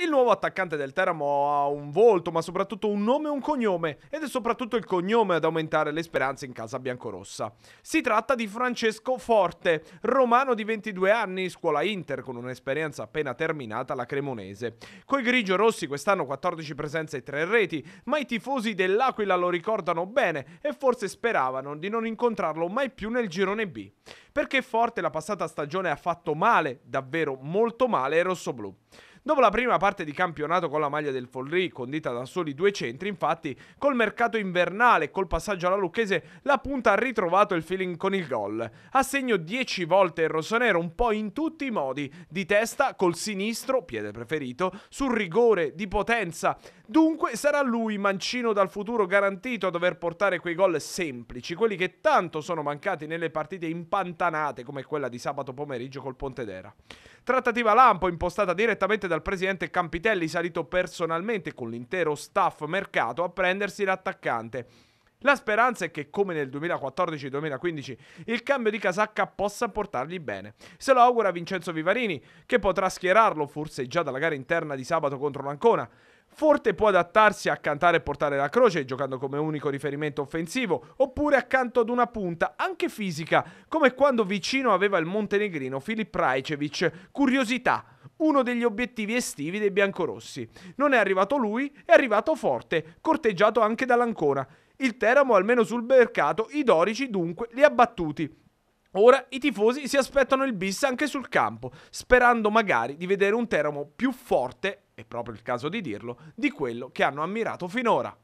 Il nuovo attaccante del Teramo ha un volto, ma soprattutto un nome e un cognome, ed è soprattutto il cognome ad aumentare le speranze in casa biancorossa. Si tratta di Francesco Forte, romano di 22 anni, scuola Inter con un'esperienza appena terminata alla Cremonese. Coi grigio rossi quest'anno 14 presenze e 3 reti, ma i tifosi dell'Aquila lo ricordano bene e forse speravano di non incontrarlo mai più nel girone B. Perché Forte la passata stagione ha fatto male, davvero molto male, ai rossoblù. Dopo la prima parte di campionato con la maglia del Folry, condita da soli due centri, infatti, col mercato invernale e col passaggio alla Lucchese, la punta ha ritrovato il feeling con il gol. A segno 10 volte il rossonero, un po' in tutti i modi, di testa, col sinistro, piede preferito, sul rigore, di potenza. Dunque sarà lui, mancino dal futuro garantito, a dover portare quei gol semplici, quelli che tanto sono mancati nelle partite impantanate come quella di sabato pomeriggio col Pontedera. Trattativa lampo impostata direttamente dal presidente Campitelli, salito personalmente con l'intero staff mercato a prendersi l'attaccante. La speranza è che, come nel 2014-2015, il cambio di casacca possa portargli bene. Se lo augura Vincenzo Vivarini, che potrà schierarlo forse già dalla gara interna di sabato contro l'Ancona. Forte può adattarsi a cantare e portare la croce, giocando come unico riferimento offensivo, oppure accanto ad una punta, anche fisica, come quando vicino aveva il montenegrino Filip Rajcevic. Curiosità uno degli obiettivi estivi dei biancorossi. Non è arrivato lui, è arrivato Forte, corteggiato anche dall'Ancona. Il Teramo, almeno sul mercato, i dorici dunque li ha battuti. Ora i tifosi si aspettano il bis anche sul campo, sperando magari di vedere un Teramo più forte, è proprio il caso di dirlo, di quello che hanno ammirato finora.